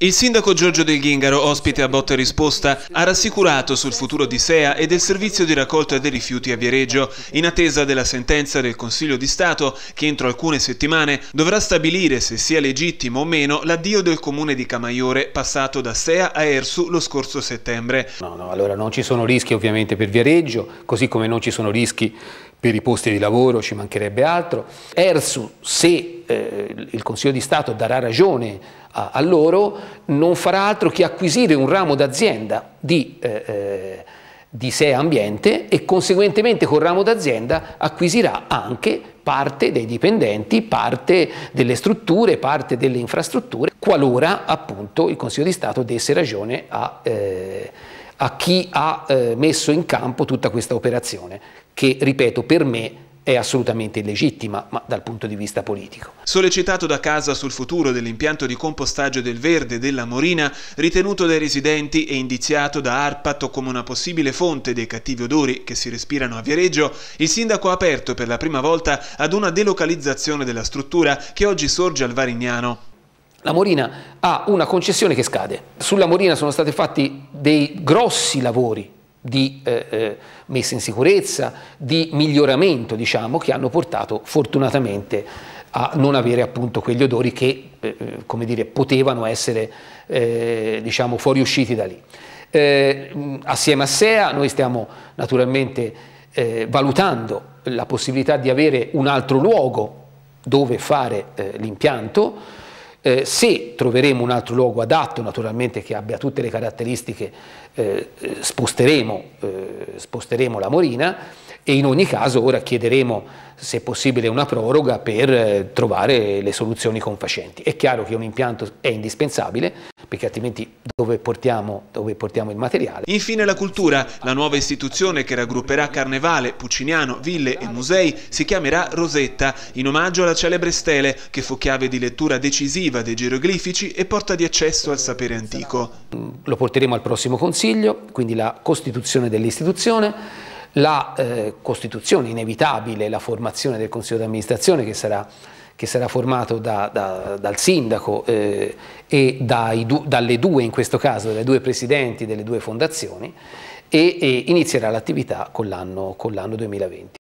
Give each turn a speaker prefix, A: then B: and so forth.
A: Il sindaco Giorgio Del Ghingaro, ospite a botta e risposta, ha rassicurato sul futuro di SEA e del servizio di raccolta dei rifiuti a Viareggio, in attesa della sentenza del Consiglio di Stato che entro alcune settimane dovrà stabilire se sia legittimo o meno l'addio del comune di
B: Camaiore passato da SEA a ERSU lo scorso
A: settembre. No,
B: no, allora non ci sono rischi ovviamente per Viareggio, così come non ci sono rischi per i posti di lavoro ci mancherebbe altro. ERSU, se eh, il Consiglio di Stato darà ragione a, a, loro, non farà altro che acquisire un ramo d'azienda di, eh, eh di SEA Ambiente e conseguentemente col ramo d'azienda acquisirà anche parte dei dipendenti, parte delle strutture, parte delle infrastrutture, qualora appunto il Consiglio di Stato desse ragione a... Eh, a chi ha eh, messo in campo tutta questa operazione, che, ripeto, per me è assolutamente illegittima, ma dal punto di vista politico.
A: Sollecitato da casa sul futuro dell'impianto di compostaggio del verde della Morina, ritenuto dai residenti e indiziato da Arpato come una possibile fonte dei cattivi odori che si respirano a Viareggio, il sindaco ha aperto per la prima volta ad una
B: delocalizzazione della struttura che oggi sorge al Varignano. La Morina ha una concessione che scade. Sulla Morina sono stati fatti dei grossi lavori di eh, eh, messa in sicurezza, di miglioramento, diciamo, che hanno portato fortunatamente a non avere appunto quegli odori che, eh, eh come dire, potevano essere, eh, diciamo, fuoriusciti da lì. Eh, assieme a SEA noi stiamo naturalmente valutando la possibilità di avere un altro luogo dove fare l'impianto, eh, se troveremo un altro luogo adatto, naturalmente che abbia tutte le caratteristiche, eh, sposteremo, eh, sposteremo, la Morina e in ogni caso ora chiederemo se possibile una proroga per eh, trovare le soluzioni confacenti. È chiaro che un impianto è indispensabile, perché altrimenti dove portiamo, dove portiamo il materiale?
A: Infine la cultura, la nuova istituzione che raggrupperà Carnevale, Pucciniano, ville e musei si chiamerà Rosetta, in omaggio alla celebre stele che fu chiave di lettura decisiva dei geroglifici e porta di accesso
B: al sapere antico. Lo porteremo al prossimo Consiglio, quindi la costituzione dell'istituzione, la eh, costituzione inevitabile, la formazione del Consiglio d'amministrazione che sarà che sarà formato da, da, dal sindaco eh, e dai, du, dalle due, in questo caso, dalle due presidenti delle due fondazioni e, e inizierà l'attività con l'anno 2020.